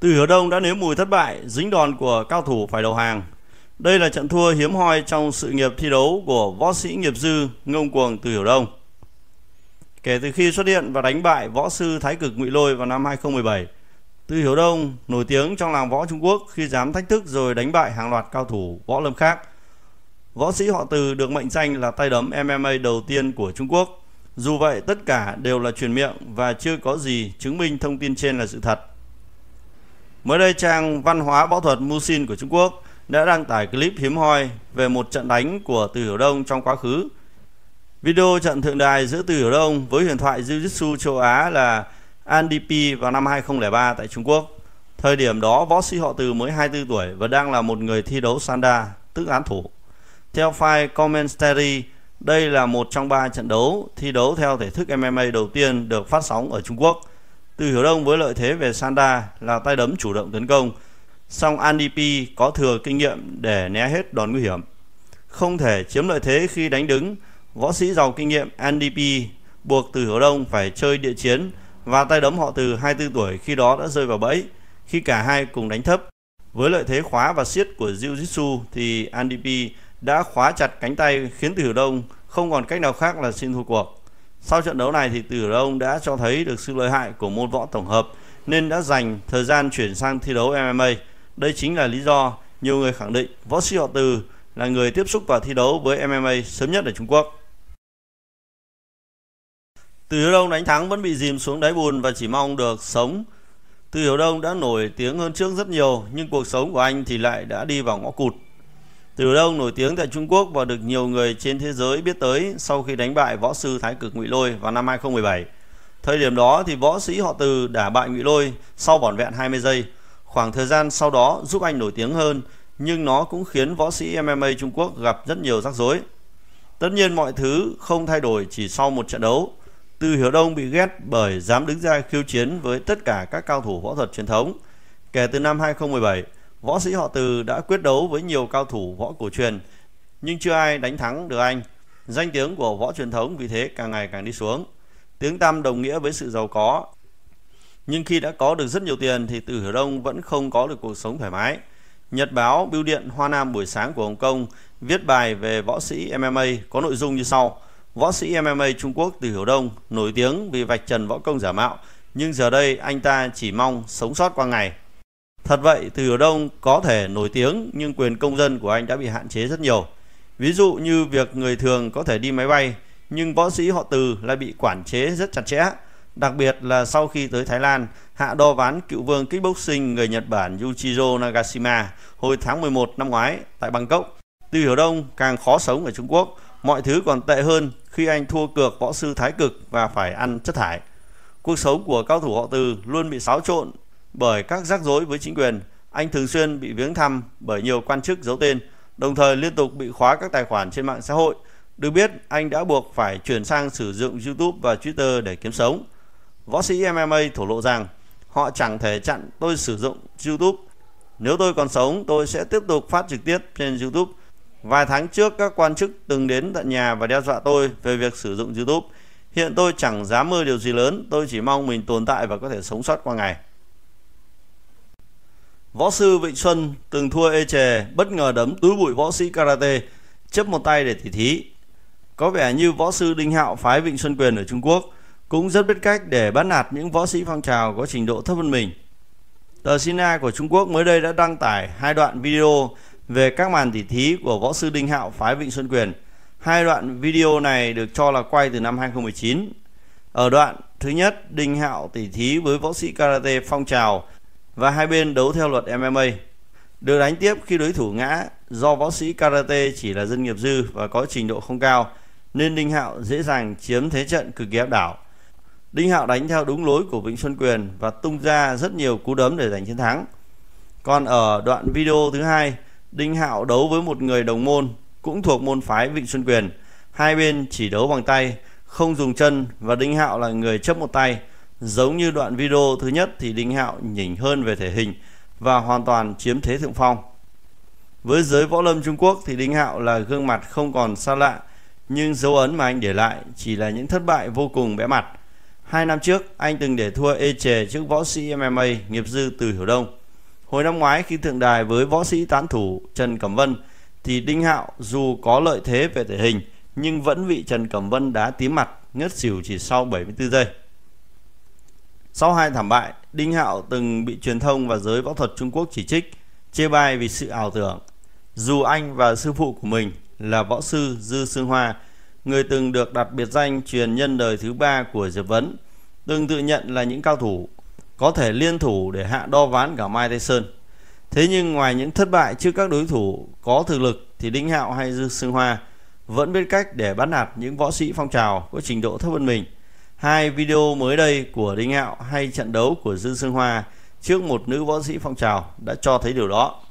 Từ Hiểu Đông đã nếm mùi thất bại, dính đòn của cao thủ phải đầu hàng. Đây là trận thua hiếm hoi trong sự nghiệp thi đấu của võ sĩ nghiệp dư ngông cuồng Từ Hiểu Đông. Kể từ khi xuất hiện và đánh bại võ sư Thái Cực Ngụy Lôi vào năm 2017, Từ Hiểu Đông nổi tiếng trong làng võ Trung Quốc khi dám thách thức rồi đánh bại hàng loạt cao thủ võ lâm khác. Võ sĩ họ Từ được mệnh danh là tay đấm MMA đầu tiên của Trung Quốc. Dù vậy, tất cả đều là truyền miệng và chưa có gì chứng minh thông tin trên là sự thật. Mới đây trang văn hóa võ thuật Musin của Trung Quốc đã đăng tải clip hiếm hoi về một trận đánh của Từ Hiểu Đông trong quá khứ. Video trận thượng đài giữa Từ Hiểu Đông với huyền thoại Jiu-Jitsu châu Á là NDP vào năm 2003 tại Trung Quốc. Thời điểm đó võ sĩ họ Từ mới 24 tuổi và đang là một người thi đấu Sanda, tức án thủ. Theo file commentary, đây là một trong ba trận đấu thi đấu theo thể thức MMA đầu tiên được phát sóng ở Trung Quốc. Từ Hiểu Đông với lợi thế về Sanda là tay đấm chủ động tấn công, song Andipi có thừa kinh nghiệm để né hết đòn nguy hiểm. Không thể chiếm lợi thế khi đánh đứng, võ sĩ giàu kinh nghiệm Andipi buộc Từ Hiểu Đông phải chơi địa chiến và tay đấm họ từ 24 tuổi khi đó đã rơi vào bẫy khi cả hai cùng đánh thấp. Với lợi thế khóa và siết của Jiu Jitsu thì Andipi đã khóa chặt cánh tay khiến Từ Hiểu Đông không còn cách nào khác là xin thua cuộc. Sau trận đấu này thì Tử Đông đã cho thấy được sự lợi hại của môn võ tổng hợp nên đã dành thời gian chuyển sang thi đấu MMA. Đây chính là lý do nhiều người khẳng định võ sĩ họ Từ là người tiếp xúc và thi đấu với MMA sớm nhất ở Trung Quốc. Từ Hiếu Đông đánh thắng vẫn bị dìm xuống đáy bùn và chỉ mong được sống. Từ Hiếu Đông đã nổi tiếng hơn trước rất nhiều nhưng cuộc sống của anh thì lại đã đi vào ngõ cụt. Từ đâu nổi tiếng tại Trung Quốc và được nhiều người trên thế giới biết tới sau khi đánh bại võ sư Thái Cực Ngụy Lôi vào năm 2017. Thời điểm đó thì võ sĩ họ Từ đã bại Ngụy Lôi sau vỏn vẹn 20 giây. Khoảng thời gian sau đó giúp anh nổi tiếng hơn, nhưng nó cũng khiến võ sĩ MMA Trung Quốc gặp rất nhiều rắc rối. Tất nhiên mọi thứ không thay đổi chỉ sau một trận đấu. Từ Hiểu Đông bị ghét bởi dám đứng ra khiêu chiến với tất cả các cao thủ võ thuật truyền thống. Kể từ năm 2017, Võ sĩ họ Từ đã quyết đấu với nhiều cao thủ võ cổ truyền, nhưng chưa ai đánh thắng được anh. Danh tiếng của võ truyền thống vì thế càng ngày càng đi xuống. Tiếng tăm đồng nghĩa với sự giàu có. Nhưng khi đã có được rất nhiều tiền thì Từ Hiểu Đông vẫn không có được cuộc sống thoải mái. Nhật báo Bưu điện Hoa Nam buổi sáng của Hồng Kông viết bài về võ sĩ MMA có nội dung như sau. Võ sĩ MMA Trung Quốc Từ Hiểu Đông nổi tiếng vì vạch trần võ công giả mạo, nhưng giờ đây anh ta chỉ mong sống sót qua ngày. Thật vậy, Từ Hiểu Đông có thể nổi tiếng nhưng quyền công dân của anh đã bị hạn chế rất nhiều. Ví dụ như việc người thường có thể đi máy bay, nhưng võ sĩ họ Từ lại bị quản chế rất chặt chẽ. Đặc biệt là sau khi tới Thái Lan, hạ đo ván cựu vương kickboxing người Nhật Bản Yuichiro Nagashima hồi tháng 11 năm ngoái tại Bangkok. Từ Hiểu Đông càng khó sống ở Trung Quốc, mọi thứ còn tệ hơn khi anh thua cược võ sư thái cực và phải ăn chất thải. Cuộc sống của cao thủ họ Từ luôn bị xáo trộn bởi các rắc rối với chính quyền, anh thường xuyên bị viếng thăm bởi nhiều quan chức giấu tên, đồng thời liên tục bị khóa các tài khoản trên mạng xã hội. Được biết, anh đã buộc phải chuyển sang sử dụng YouTube và Twitter để kiếm sống. Võ sĩ MMA thổ lộ rằng, họ chẳng thể chặn tôi sử dụng YouTube. Nếu tôi còn sống, tôi sẽ tiếp tục phát trực tiếp trên YouTube. Vài tháng trước, các quan chức từng đến tận nhà và đe dọa tôi về việc sử dụng YouTube. Hiện tôi chẳng dám mơ điều gì lớn, tôi chỉ mong mình tồn tại và có thể sống sót qua ngày. Võ sư Vịnh Xuân từng thua ê chề, bất ngờ đấm túi bụi võ sĩ karate, chấp một tay để tỉ thí. Có vẻ như võ sư Đinh Hạo phái Vịnh Xuân Quyền ở Trung Quốc cũng rất biết cách để bắt nạt những võ sĩ phong trào có trình độ thấp hơn mình. Tờ Sina của Trung Quốc mới đây đã đăng tải hai đoạn video về các màn tỉ thí của võ sư Đinh Hạo phái Vịnh Xuân Quyền. Hai đoạn video này được cho là quay từ năm 2019. Ở đoạn thứ nhất, Đinh Hạo tỉ thí với võ sĩ karate phong trào và hai bên đấu theo luật MMA. Được đánh tiếp khi đối thủ ngã do võ sĩ karate chỉ là dân nghiệp dư và có trình độ không cao nên Đinh Hạo dễ dàng chiếm thế trận cực kỳ áp đảo. Đinh Hạo đánh theo đúng lối của Vĩnh Xuân Quyền và tung ra rất nhiều cú đấm để giành chiến thắng. Còn ở đoạn video thứ hai, Đinh Hạo đấu với một người đồng môn cũng thuộc môn phái Vịnh Xuân Quyền. Hai bên chỉ đấu bằng tay, không dùng chân và Đinh Hạo là người chấp một tay Giống như đoạn video thứ nhất thì Đinh Hạo nhỉnh hơn về thể hình và hoàn toàn chiếm thế thượng phong. Với giới võ lâm Trung Quốc thì Đinh Hạo là gương mặt không còn xa lạ, nhưng dấu ấn mà anh để lại chỉ là những thất bại vô cùng bẽ mặt. Hai năm trước, anh từng để thua ê chề trước võ sĩ MMA nghiệp dư Từ Hiểu Đông. Hồi năm ngoái khi thượng đài với võ sĩ tán thủ Trần Cẩm Vân thì Đinh Hạo dù có lợi thế về thể hình nhưng vẫn bị Trần Cẩm Vân đá tím mặt ngất xỉu chỉ sau 74 giây. Sau hai thảm bại, Đinh Hạo từng bị truyền thông và giới võ thuật Trung Quốc chỉ trích, chê bai vì sự ảo tưởng. Dù anh và sư phụ của mình là võ sư Dư Sương Hoa, người từng được đặt biệt danh truyền nhân đời thứ ba của Diệp Vấn, từng tự nhận là những cao thủ có thể liên thủ để hạ đo ván cả Mai Tyson. Thế nhưng ngoài những thất bại trước các đối thủ có thực lực thì Đinh Hạo hay Dư Sương Hoa vẫn biết cách để bắt nạt những võ sĩ phong trào có trình độ thấp hơn mình – hai video mới đây của Đinh Hạo hay trận đấu của Dương Sương Hoa trước một nữ võ sĩ phong trào đã cho thấy điều đó.